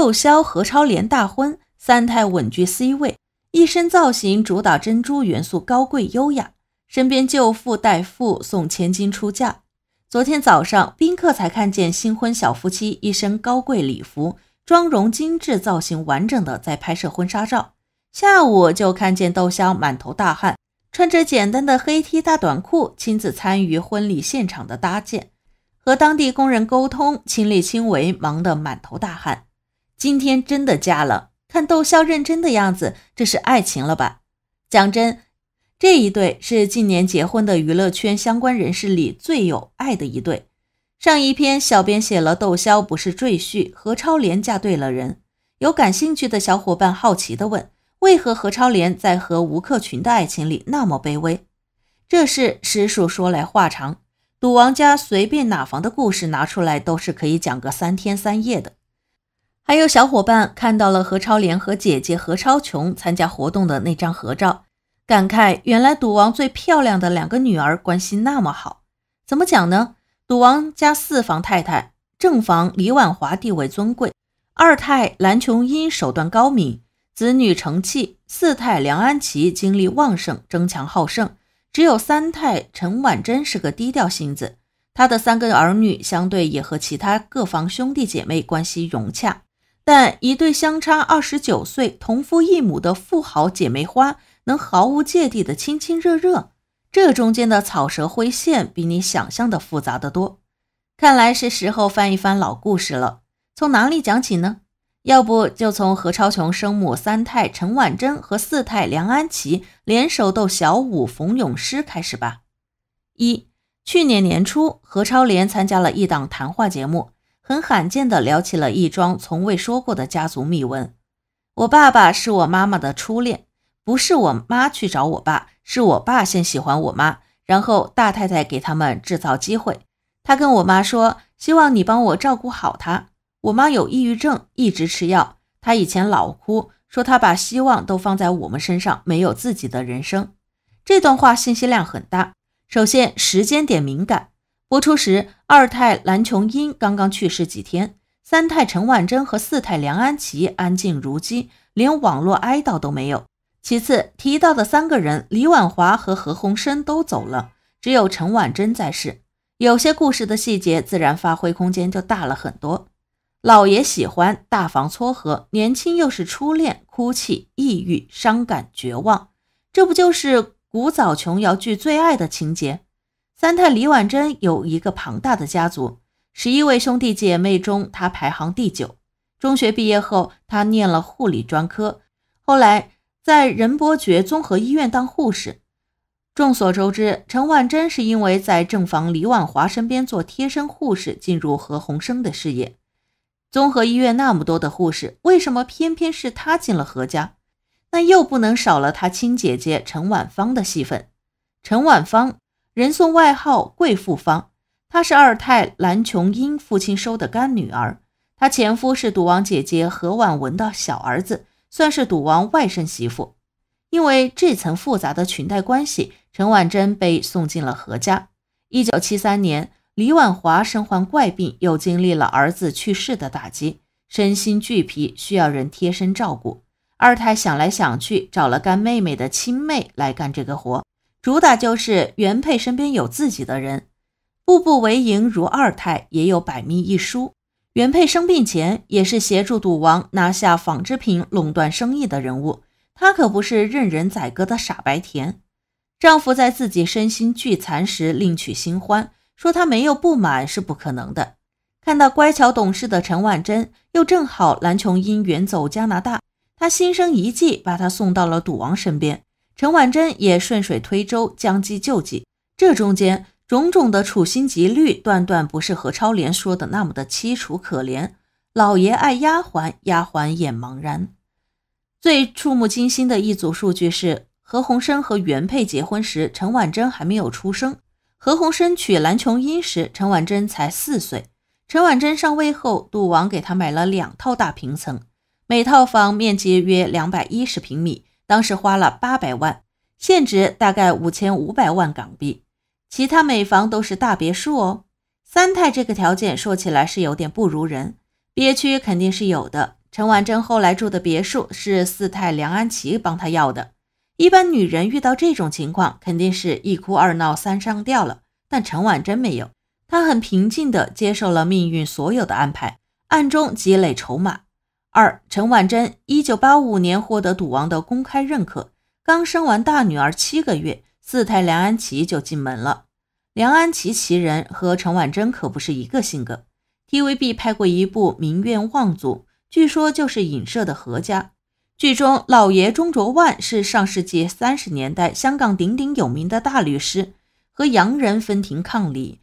窦骁何超莲大婚，三太稳居 C 位，一身造型主导珍珠元素，高贵优雅。身边舅父代父送千金出嫁。昨天早上宾客才看见新婚小夫妻一身高贵礼服，妆容精致，造型完整的在拍摄婚纱照。下午就看见窦骁满头大汗，穿着简单的黑 T 大短裤，亲自参与婚礼现场的搭建，和当地工人沟通，亲力亲为，忙得满头大汗。今天真的嫁了，看窦骁认真的样子，这是爱情了吧？讲真，这一对是近年结婚的娱乐圈相关人士里最有爱的一对。上一篇小编写了窦骁不是赘婿，何超莲嫁对了人。有感兴趣的小伙伴好奇的问，为何何超莲在和吴克群的爱情里那么卑微？这事实属说来话长，赌王家随便哪房的故事拿出来都是可以讲个三天三夜的。还有小伙伴看到了何超莲和姐姐何超琼参加活动的那张合照，感慨原来赌王最漂亮的两个女儿关系那么好。怎么讲呢？赌王家四房太太，正房李婉华地位尊贵，二太蓝琼缨手段高明，子女成器；四太梁安琪精力旺盛，争强好胜；只有三太陈婉珍是个低调性子，她的三个儿女相对也和其他各房兄弟姐妹关系融洽。但一对相差二十九岁同父异母的富豪姐妹花能毫无芥蒂的亲亲热热，这中间的草蛇灰线比你想象的复杂得多。看来是时候翻一翻老故事了。从哪里讲起呢？要不就从何超琼生母三太陈婉珍和四太梁安琪联手斗小五冯咏诗开始吧。一去年年初，何超莲参加了一档谈话节目。很罕见地聊起了一桩从未说过的家族秘闻。我爸爸是我妈妈的初恋，不是我妈去找我爸，是我爸先喜欢我妈，然后大太太给他们制造机会。他跟我妈说，希望你帮我照顾好他。我妈有抑郁症，一直吃药。他以前老哭，说他把希望都放在我们身上，没有自己的人生。这段话信息量很大，首先时间点敏感。播出时，二太蓝琼缨刚刚去世几天，三太陈婉珍和四太梁安琪安静如鸡，连网络哀悼都没有。其次提到的三个人，李婉华和何鸿燊都走了，只有陈婉珍在世。有些故事的细节，自然发挥空间就大了很多。老爷喜欢大房撮合，年轻又是初恋，哭泣、抑郁、伤感、绝望，这不就是古早琼瑶剧最爱的情节？三太李婉珍有一个庞大的家族，十一位兄弟姐妹中，她排行第九。中学毕业后，她念了护理专科，后来在仁伯爵综合医院当护士。众所周知，陈婉珍是因为在正房李婉华身边做贴身护士进入何鸿生的事业。综合医院那么多的护士，为什么偏偏是她进了何家？那又不能少了她亲姐姐陈婉芳的戏份。陈婉芳。人送外号“贵妇芳”，她是二太蓝琼英父亲收的干女儿。她前夫是赌王姐姐何婉文的小儿子，算是赌王外甥媳妇。因为这层复杂的裙带关系，陈婉珍被送进了何家。一九七三年，李婉华身患怪病，又经历了儿子去世的打击，身心俱疲，需要人贴身照顾。二太想来想去，找了干妹妹的亲妹来干这个活。主打就是原配身边有自己的人，步步为营如二太也有百密一疏。原配生病前也是协助赌王拿下纺织品垄断生意的人物，她可不是任人宰割的傻白甜。丈夫在自己身心俱残时另娶新欢，说他没有不满是不可能的。看到乖巧懂事的陈婉珍，又正好蓝琼缨远走加拿大，她心生一计，把她送到了赌王身边。陈婉珍也顺水推舟，将计就计。这中间种种的处心积虑，断断不是何超莲说的那么的凄楚可怜。老爷爱丫鬟，丫鬟也茫然。最触目惊心的一组数据是：何鸿燊和原配结婚时，陈婉珍还没有出生；何鸿燊娶蓝琼缨时，陈婉珍才四岁。陈婉珍上位后，赌王给她买了两套大平层，每套房面积约两百一十平米。当时花了八百万，现值大概五千五百万港币。其他每房都是大别墅哦。三太这个条件说起来是有点不如人，憋屈肯定是有的。陈婉珍后来住的别墅是四太梁安琪帮她要的。一般女人遇到这种情况，肯定是一哭二闹三上吊了。但陈婉珍没有，她很平静地接受了命运所有的安排，暗中积累筹码。二陈婉珍，一九八五年获得赌王的公开认可，刚生完大女儿七个月，四太梁安琪就进门了。梁安琪其人和陈婉珍可不是一个性格。TVB 拍过一部《名媛望族》，据说就是影射的何家。剧中老爷钟卓万是上世纪三十年代香港鼎鼎有名的大律师，和洋人分庭抗礼，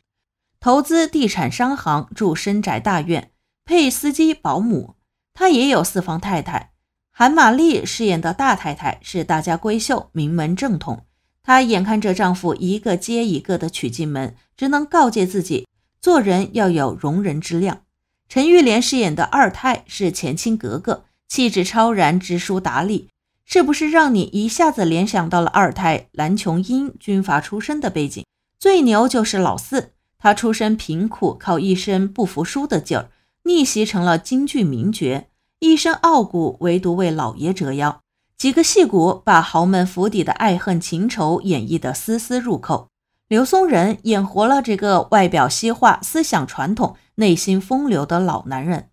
投资地产商行，住深宅大院，配司机保姆。她也有四房太太，韩玛丽饰演的大太太是大家闺秀、名门正统。她眼看着丈夫一个接一个的娶进门，只能告诫自己做人要有容人之量。陈玉莲饰演的二太是前清格格，气质超然，知书达理。是不是让你一下子联想到了二太蓝琼缨军阀出身的背景？最牛就是老四，他出身贫苦，靠一身不服输的劲儿。逆袭成了京剧名角，一身傲骨，唯独为老爷折腰。几个戏骨把豪门府邸的爱恨情仇演绎得丝丝入扣。刘松仁演活了这个外表西化、思想传统、内心风流的老男人。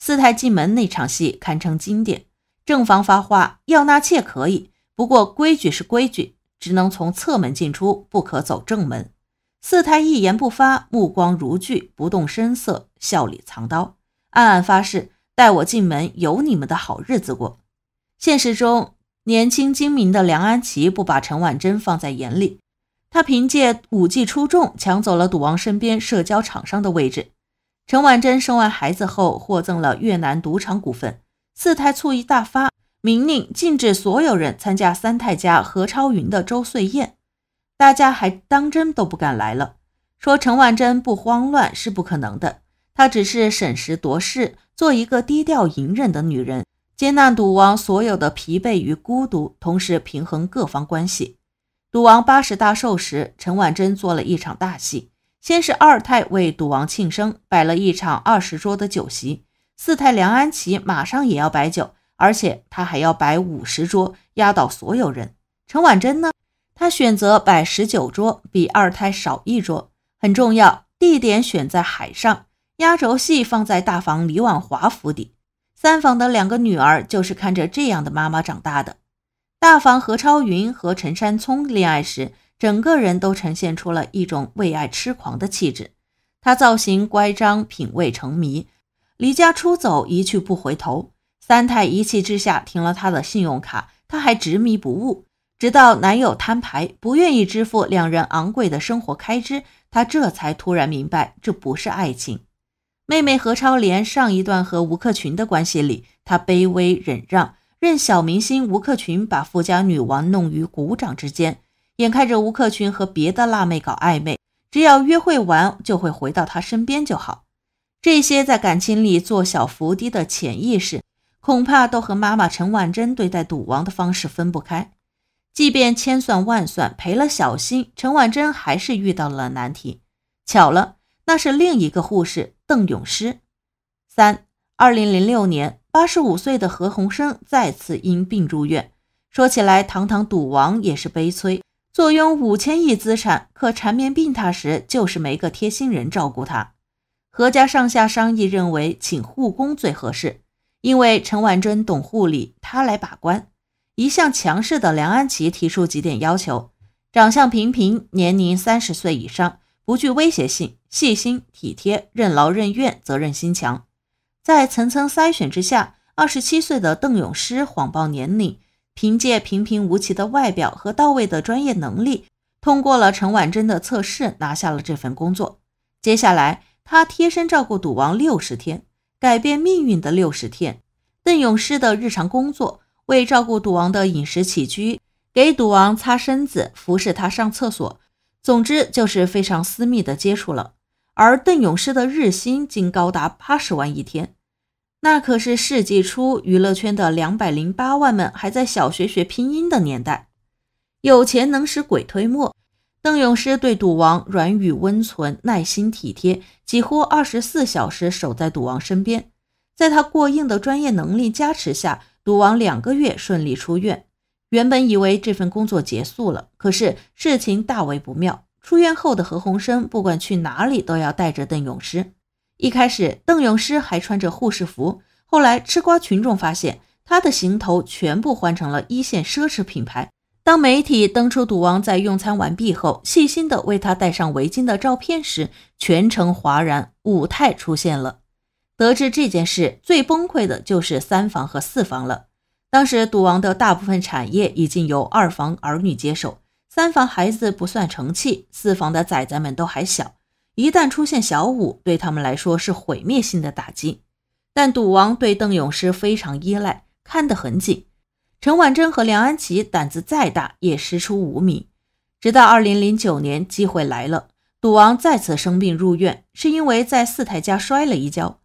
四太进门那场戏堪称经典。正房发话要纳妾可以，不过规矩是规矩，只能从侧门进出，不可走正门。四太一言不发，目光如炬，不动声色，笑里藏刀，暗暗发誓：待我进门，有你们的好日子过。现实中，年轻精明的梁安琪不把陈婉珍放在眼里，她凭借武技出众，抢走了赌王身边社交场上的位置。陈婉珍生完孩子后，获赠了越南赌场股份，四太醋意大发，明令禁止所有人参加三太家何超云的周岁宴。大家还当真都不敢来了。说陈婉珍不慌乱是不可能的，她只是审时度势，做一个低调隐忍的女人，接纳赌王所有的疲惫与孤独，同时平衡各方关系。赌王八十大寿时，陈婉珍做了一场大戏。先是二太为赌王庆生，摆了一场二十桌的酒席。四太梁安琪马上也要摆酒，而且她还要摆五十桌，压倒所有人。陈婉珍呢？他选择摆十九桌，比二胎少一桌，很重要。地点选在海上，压轴戏放在大房李婉华府邸。三房的两个女儿就是看着这样的妈妈长大的。大房何超云和陈山聪恋爱时，整个人都呈现出了一种为爱痴狂的气质。他造型乖张，品味成迷，离家出走一去不回头。三太一气之下停了他的信用卡，他还执迷不悟。直到男友摊牌，不愿意支付两人昂贵的生活开支，她这才突然明白，这不是爱情。妹妹何超莲上一段和吴克群的关系里，她卑微忍让，任小明星吴克群把富家女王弄于股掌之间，眼看着吴克群和别的辣妹搞暧昧，只要约会完就会回到她身边就好。这些在感情里做小伏低的潜意识，恐怕都和妈妈陈婉珍对待赌王的方式分不开。即便千算万算赔了小心，陈婉珍还是遇到了难题。巧了，那是另一个护士邓永诗。三二零零六年，八十五岁的何鸿燊再次因病住院。说起来，堂堂赌王也是悲催，坐拥五千亿资产，可缠绵病榻时就是没个贴心人照顾他。何家上下商议，认为请护工最合适，因为陈婉珍懂护理，她来把关。一向强势的梁安琪提出几点要求：长相平平，年龄三十岁以上，不具威胁性，细心体贴，任劳任怨，责任心强。在层层筛选之下，二十七岁的邓永诗谎报年龄，凭借平平无奇的外表和到位的专业能力，通过了陈婉珍的测试，拿下了这份工作。接下来，他贴身照顾赌王六十天，改变命运的六十天。邓永诗的日常工作。为照顾赌王的饮食起居，给赌王擦身子，服侍他上厕所，总之就是非常私密的接触了。而邓勇士的日薪竟高达八十万一天，那可是世纪初娱乐圈的两百零八万们还在小学学拼音的年代。有钱能使鬼推磨，邓永诗对赌王软语温存，耐心体贴，几乎二十四小时守在赌王身边，在他过硬的专业能力加持下。赌王两个月顺利出院，原本以为这份工作结束了，可是事情大为不妙。出院后的何鸿燊不管去哪里都要带着邓永诗。一开始，邓永诗还穿着护士服，后来吃瓜群众发现他的行头全部换成了一线奢侈品牌。当媒体登出赌王在用餐完毕后，细心的为他戴上围巾的照片时，全程哗然，五太出现了。得知这件事，最崩溃的就是三房和四房了。当时赌王的大部分产业已经由二房儿女接手，三房孩子不算成器，四房的崽崽们都还小，一旦出现小五，对他们来说是毁灭性的打击。但赌王对邓永诗非常依赖，看得很紧。陈婉珍和梁安琪胆子再大，也师出无名。直到二零零九年，机会来了，赌王再次生病入院，是因为在四太家摔了一跤。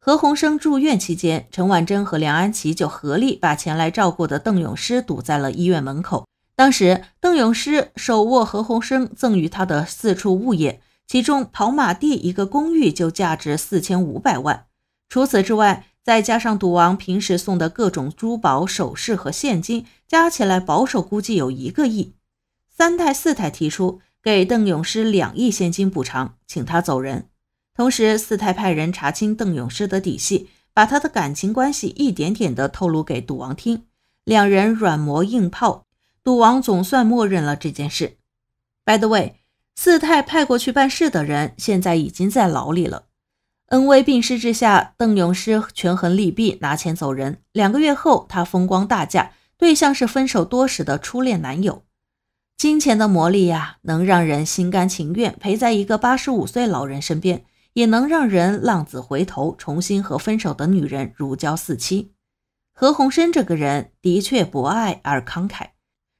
何鸿生住院期间，陈婉珍和梁安琪就合力把前来照顾的邓永诗堵在了医院门口。当时，邓永诗手握何鸿生赠予他的四处物业，其中跑马地一个公寓就价值四千五百万。除此之外，再加上赌王平时送的各种珠宝首饰和现金，加起来保守估计有一个亿。三太四太提出给邓永诗两亿现金补偿，请他走人。同时，四太派人查清邓永诗的底细，把他的感情关系一点点的透露给赌王听。两人软磨硬泡，赌王总算默认了这件事。By the way，四太派过去办事的人现在已经在牢里了。恩威并施之下，邓永诗权衡利弊，拿钱走人。两个月后，他风光大嫁，对象是分手多时的初恋男友。金钱的魔力呀，能让人心甘情愿陪在一个八十五岁老人身边。也能让人浪子回头，重新和分手的女人如胶似漆。何鸿燊这个人的确博爱而慷慨。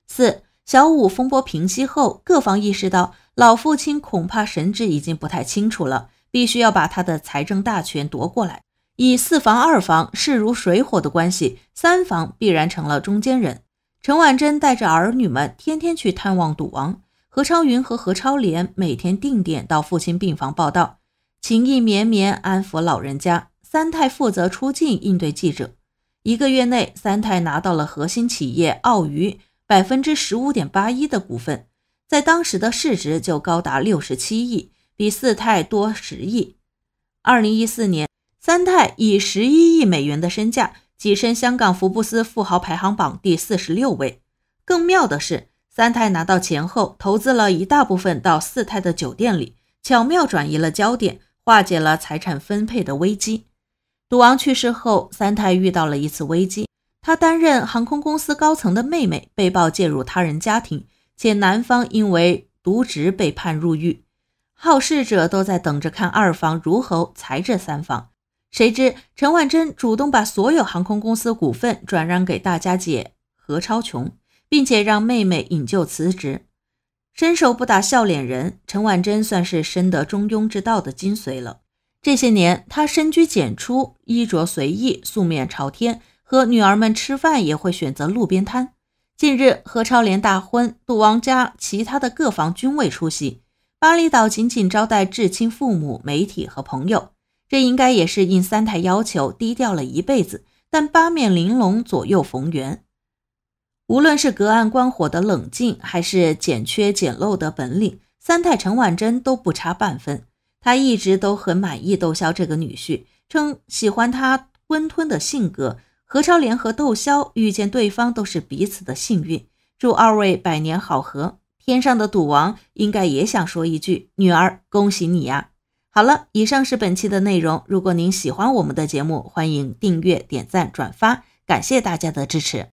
四小五风波平息后，各方意识到老父亲恐怕神志已经不太清楚了，必须要把他的财政大权夺过来。以四房二房势如水火的关系，三房必然成了中间人。陈婉珍带着儿女们天天去探望赌王何超云和何超莲，每天定点到父亲病房报道。情意绵绵，安抚老人家。三太负责出镜应对记者。一个月内，三太拿到了核心企业澳娱百分之十五点八一的股份，在当时的市值就高达六十七亿，比四太多十亿。二零一四年，三太以十一亿美元的身价跻身香港福布斯富豪排行榜第四十六位。更妙的是，三太拿到钱后，投资了一大部分到四太的酒店里，巧妙转移了焦点。化解了财产分配的危机。赌王去世后，三太遇到了一次危机。他担任航空公司高层的妹妹被曝介入他人家庭，且男方因为渎职被判入狱。好事者都在等着看二房如何裁这三房。谁知陈婉珍主动把所有航空公司股份转让给大家姐何超琼，并且让妹妹引咎辞职。伸手不打笑脸人，陈婉珍算是深得中庸之道的精髓了。这些年，她深居简出，衣着随意，素面朝天，和女儿们吃饭也会选择路边摊。近日，何超莲大婚，赌王家其他的各房均未出席，巴厘岛仅仅招待至亲父母、媒体和朋友。这应该也是应三太要求低调了一辈子，但八面玲珑，左右逢源。无论是隔岸观火的冷静，还是简缺简陋的本领，三太陈婉珍都不差半分。他一直都很满意窦骁这个女婿，称喜欢他温吞的性格。何超莲和窦骁遇见对方都是彼此的幸运，祝二位百年好合。天上的赌王应该也想说一句：女儿，恭喜你呀！好了，以上是本期的内容。如果您喜欢我们的节目，欢迎订阅、点赞、转发，感谢大家的支持。